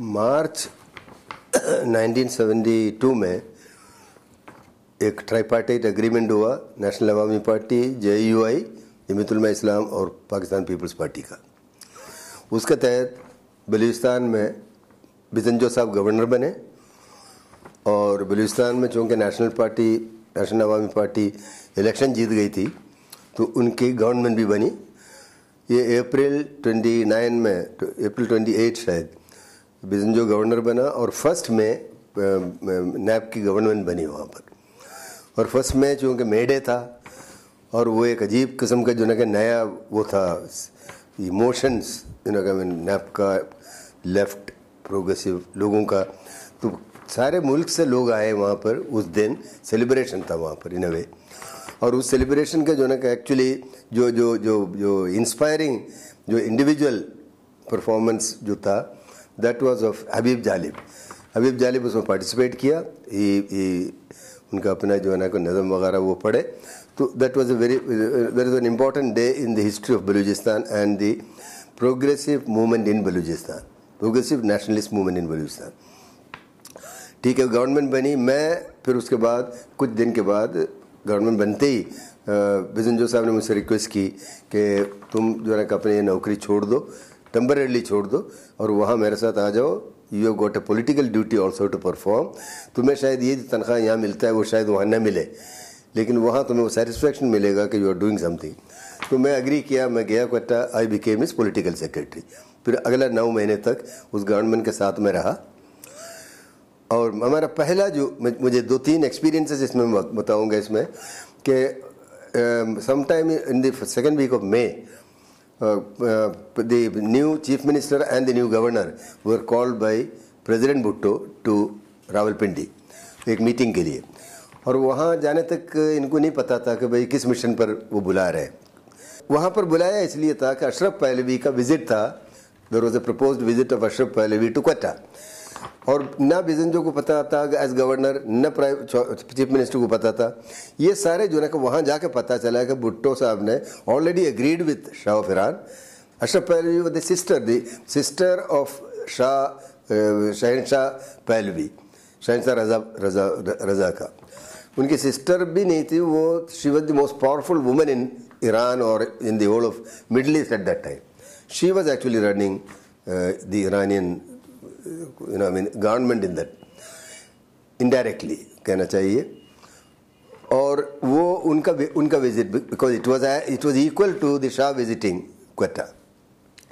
मार्च 1972 में एक tripartite agreement हुआ national Awami party J U I Jamiatulama Islam और पाकिस्तान पीपल्स पार्टी का उसके तहत बलूचिस्तान में बिजनजो साहब गवर्नर बने और बलूचिस्तान में चूँकि national party national Awami party election जीत गई थी तो उनकी गवर्नमेंट भी बनी ये अप्रैल 29 में अप्रैल 28 शायद जो गवर्नर बना और फर्स्ट में नैब की गवर्नमेंट बनी वहाँ पर और फर्स्ट में चूँकि मेडे था और वो एक अजीब किस्म का जो ना कि नया वो था इमोशंस जो ना कि का लेफ्ट प्रोग्रेसिव लोगों का तो सारे मुल्क से लोग आए वहाँ पर उस दिन सेलिब्रेशन था वहाँ पर इन वे और उस सेलिब्रेशन का जो ना कि एक्चुअली जो जो जो जो इंस्पायरिंग जो इंडिविजुअल परफॉर्मेंस जो था that was of Habib Jalib Habib Jalib उसमें पार्टिसिपेट किया ये ये उनका अपना जो है ना कोई नज़म वगैरह वो पढ़े तो that was a very there is an important day in the history of Balochistan and the progressive movement in Balochistan progressive nationalist movement in Balochistan ठीक है गवर्नमेंट बनी मैं फिर उसके बाद कुछ दिन के बाद गवर्नमेंट बनते ही बिजनजो साहब ने मुझसे रिक्वेस्ट की कि तुम जो है ना अपनी नौकरी छोड़ दो टेम्परेली छोड़ दो और वहाँ मेरे साथ आ जाओ you have got a political duty also to perform तुम्हें शायद ये जो तनख्वाह यहाँ मिलता है वो शायद वहाँ न मिले लेकिन वहाँ तुम्हें वो सेटिस्फेक्शन मिलेगा कि यू आर डूइंग समथिंग तो मैं अग्री किया मैं गया Quetta I became is political secretary फिर अगला नौ महीने तक उस गवर्नमेंट के साथ में रहा और हमारा पहला जो मुझे दो तीन एक्सपीरियंसेस इसमें बताऊंगा इसमें कि some time in the second week of May Uh, uh, the new chief minister and the new governor were called by president Bhutto to Rawalpindi एक मीटिंग के लिए और वहाँ जाने तक uh, इनको नहीं पता था कि भाई किस मिशन पर वो बुला रहे हैं वहाँ पर बुलाया इसलिए था कि अशरफ पहलवी का विजिट था there was a propose visit of Ashraf Pahlavi to Quetta और ना बिजेंद्र को पता था एज गवर्नर न प्राइवेट चीफ मिनिस्टर को पता था ये सारे जो है कि वहाँ जाके पता चला कि भुट्टो साहब ने already agreed with Shah of Iran Ashraf Pahlavi वो the sister the sister of Shah शहनशाह पहलवी शहनशाह रजा रजा रजा का उनकी सिस्टर भी नहीं थी वो she was the most powerful women in Iran और in the whole of middle east at that time she was actually running the Iranian you know I mean, government in that, कहना चाहिए और वो उनका उनका visit because it was it was equal to the Shah visiting Quetta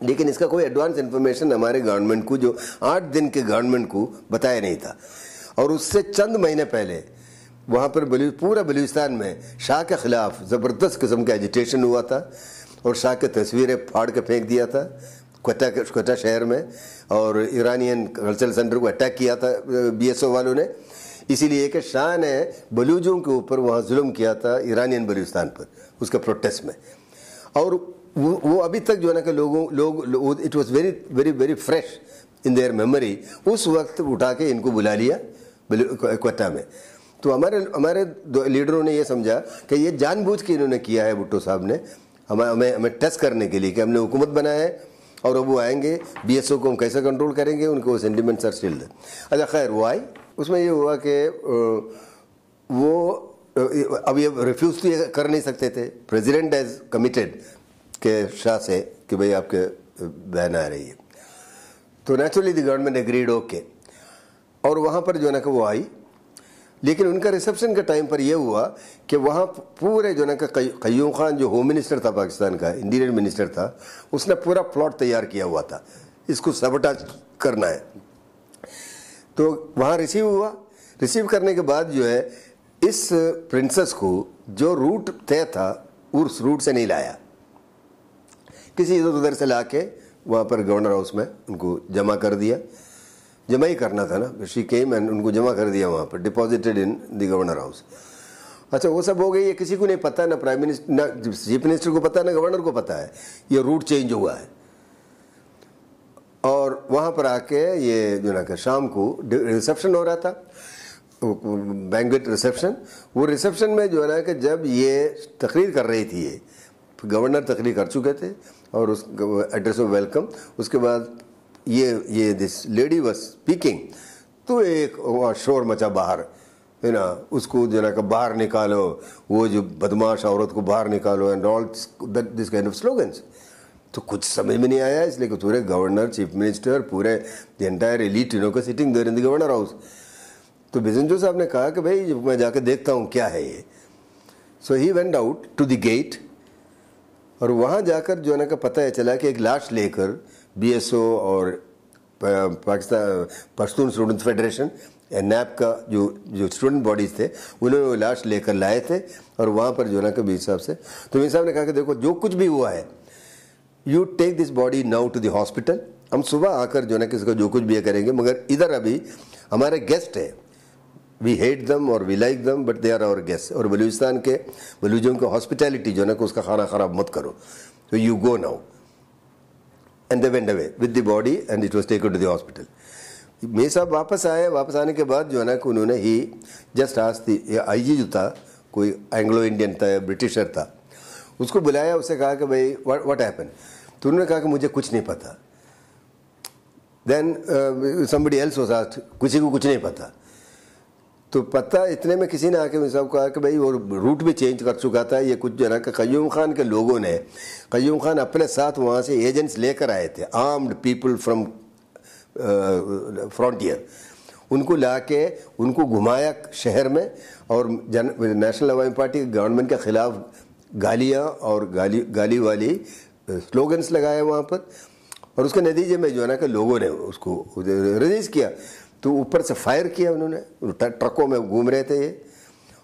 लेकिन इसका कोई advance information हमारे गवर्नमेंट को जो आठ दिन के गवर्नमेंट को बताया नहीं था और उससे चंद महीने पहले वहाँ पर बलू पूरा बलूचिस्तान में शाह के ख़िलाफ़ ज़बरदस्त किस्म का एजिटेशन हुआ था और शाह की तस्वीरें फाड़ के फेंक दिया था को अटैक कोटा शहर में और ईरानियन कल्चरल सेंटर को अटैक किया था बीएसओ वालों ने इसीलिए कि शाह ने बलूजों के ऊपर वहाँ जुल्म किया था ईरानियन बलूचिस्तान पर उसके प्रोटेस्ट में और वो वो अभी तक जो है ना कि लोगों लोग it was very very very fresh in their memory उस वक्त उठा के इनको बुला लिया कोटा में तो हमारे हमारे लीडरों ने ये समझा कि ये जानबूझ के इन्होंने किया है भुट्टो साहब ने हमें हमें टेस्ट करने के लिए कि हमने हुकूमत बनाया है और अब वो आएंगे बीएसओ को हम कैसे कंट्रोल करेंगे उनको सेंटिमेंट सर आर अच्छा खैर वो आई उसमें ये हुआ कि वो अब ये रिफ्यूज़ तो कर नहीं सकते थे प्रेसिडेंट एज कमिटेड के शाह से कि भाई आपके बहन आ रही है तो naturally the government agreed okay और वहाँ पर जो है ना कि वो आई लेकिन उनका रिसेप्शन के टाइम पर यह हुआ कि वहाँ पूरे जो ना कयूम खान जो होम मिनिस्टर था पाकिस्तान का इंटीरियर मिनिस्टर था उसने पूरा प्लॉट तैयार किया हुआ था इसको सबटा करना है तो वहाँ रिसीव हुआ रिसीव करने के बाद जो है इस प्रिंसेस को जो रूट तय था उस रूट से नहीं लाया किसी इधर उधर से ला के वहाँ पर गवर्नर हाउस में उनको जमा कर दिया जमा ही करना था ना शी केम एंड उनको जमा कर दिया वहाँ पर deposited in the governor house अच्छा वो सब हो गई ये किसी को नहीं पता ना प्राइम मिनिस्टर ना चीफ मिनिस्टर को पता ना गवर्नर को पता है ये रूट चेंज हुआ है और वहाँ पर आके ये जो ना शाम को रिसेप्शन हो रहा था बैंक रिसेप्शन वो रिसेप्शन में जो है ना कि जब ये तकरीर कर रही थी ये गवर्नर तकरीर कर चुके थे और उस एड्रेस ऑफ वेलकम उसके बाद ये ये दिस लेडी वॉज स्पीकिंग तो एक शोर मचा बाहर है ना उसको जो ना बाहर निकालो वो जो बदमाश औरत को बाहर निकालो and all this kind of slogans तो कुछ समझ में नहीं आया इसलिए कि पूरे गवर्नर चीफ मिनिस्टर पूरे the entire elite you know का sitting there in the governor house तो बिजनजो साहब ने कहा कि भाई मैं जाके देखता हूँ क्या है ये so he went out to the gate और वहाँ जाकर जो है ना पता है चला कि एक लाश लेकर बीएसओ और Pakistan Pashtun students federation NAP का जो जो स्टूडेंट बॉडीज थे उन्होंने वो लाश लेकर लाए थे और वहाँ पर जो ना कभी साहब से तो मीर साहब ने कहा कि देखो जो कुछ भी हुआ है you take this body now to the hospital हम सुबह आकर जो ना कि इसका जो कुछ भी करेंगे मगर इधर अभी हमारे गेस्ट हैं वी हेट दम और we like them but they are our guest और बलूचिस्तान के बलूचों की हॉस्पिटैलिटी जो ना कि उसका खाना खराब मत करो तो you go now and they went away with the body and it was taken to the hospital मे साहब वापस आए वापस आने के बाद जो है ना कि उन्होंने ही जस्ट आज थी आई जी जो था कोई एंग्लो इंडियन था या ब्रिटिशर था उसको बुलाया उसे कहा कि भाई व्हाट हैपन तो उन्होंने कहा कि मुझे कुछ नहीं पता then somebody else was asked किसी को कुछ नहीं पता तो पता इतने में किसी ने आके मेरे साहब कहा कि भाई वो रूट भी चेंज कर चुका था ये कुछ ना कि कयूम खान के लोगों ने कयूम खान अपने साथ वहाँ से एजेंट्स लेकर आए थे आर्म्ड पीपल फ्रॉम फ्रंटियर उनको ला के उनको घुमाया शहर में और जन नेशनल अवामी पार्टी गवर्नमेंट के ख़िलाफ़ गालियाँ और गाली गाली वाली स्लोगन्स लगाए वहाँ पर और उसके नतीजे में जो है ना कि लोगों ने उसको रिलीज़ किया तो ऊपर से फायर किया उन्होंने ट्रकों में घूम रहे थे ये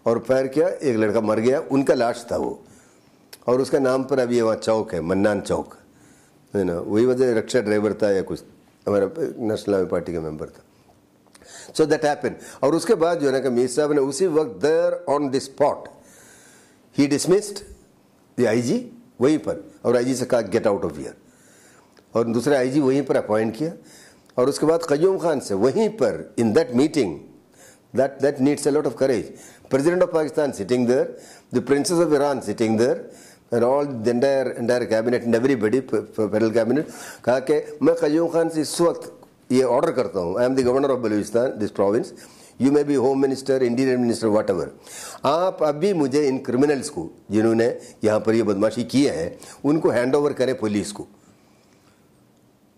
और फायर किया एक लड़का मर गया उनका लाश था वो और उसका नाम पर अभी वहाँ चौक है मन्नान चौक है ना वही वजह रक्षा ड्राइवर था या कुछ हमारा नेशनल पार्टी का मेंबर था सो दैट हैपन और उसके बाद जो है ना मीर साहब ने उसी वक्त देर ऑन द स्पॉट ही डिसमिस्ड द आईजी वहीं पर और आईजी से कहा गेट आउट ऑफ हियर और दूसरे आईजी वहीं पर अपॉइंट किया और उसके बाद कयूम खान से वहीं पर in that meeting that that needs a of courage courage of Pakistan sitting sitting the the of Iran sitting sitting there and all the entire entire cabinet and everybody federal cabinet कहा कि मैं कयूम खान से इस वक्त ये ऑर्डर करता हूँ I am the governor of Balochistan this province you may be home minister interior minister whatever आप अभी मुझे इन क्रिमिनल्स को जिन्होंने यहाँ पर ये बदमाशी की है उनको हैंड ओवर करें पुलिस को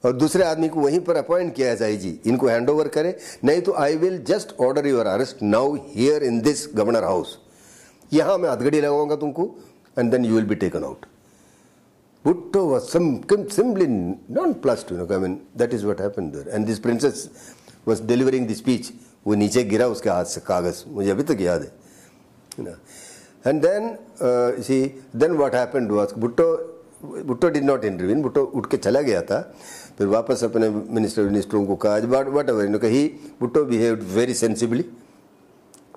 और दूसरे आदमी को वहीं पर अपॉइंट किया जाए जी इनको हैंड ओवर करें नहीं तो I will just order your arrest now here in this governor house यहाँ मैं हथगड़ी लगाऊंगा तुमको and then you will be taken out Bhutto simply nonplussed too you know, I mean, that is what happened there. वो नीचे गिरा उसके हाथ से कागज मुझे अभी तक याद है and then see then happen do was Bhutto Bhutto did not intervene Bhutto उठ के चला गया था फिर वापस अपने मिनिस्टर मिनिस्टरों को कहा बट वट एवर इन्होंने कही भुट्टो बिहेव वेरी सेंसिबली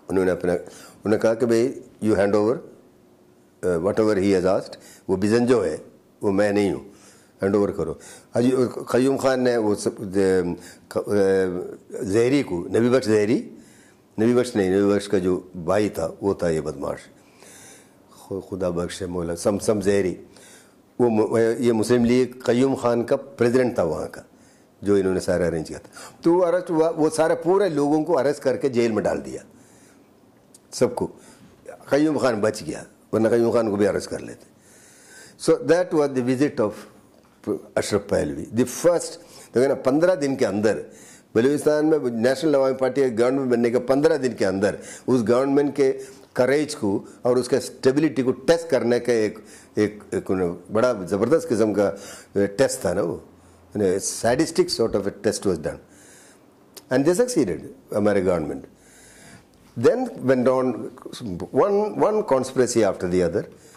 उन्होंने अपना उन्होंने कहा कि भाई you hand over whatever he has asked वो जो है वो मैं नहीं हूँ हैंड ओवर करो खयूम खान ने वो सब जहरी को नबी बख्श जहरी नबी बख्श नहीं नबी बख्श का जो भाई था वो था ये बदमाश खुदा बख्श मोला सम सम जहरी वो ये मुस्लिम लीग कयूम खान का प्रेसिडेंट था वहाँ का जो इन्होंने सारा अरेंज किया था तो वो अरेस्ट हुआ वो सारे पूरे लोगों को अरेस्ट करके जेल में डाल दिया सबको कयूम खान बच गया वरना कयूम खान को भी अरेस्ट कर लेते so that was the visit of Ashraf Pahlavi the first देखो ना पंद्रह दिन के अंदर बलूचिस्तान में नेशनल अवामी पार्टी गवर्नमेंट बनने के पंद्रह दिन के अंदर उस गवर्नमेंट के करेज को और उसके स्टेबिलिटी को टेस्ट करने का एक एक, एक बड़ा ज़बरदस्त किस्म का टेस्ट था ना वो sadistic sort of a test was done and they succeeded हमारे government then when Don one one conspiracy after the other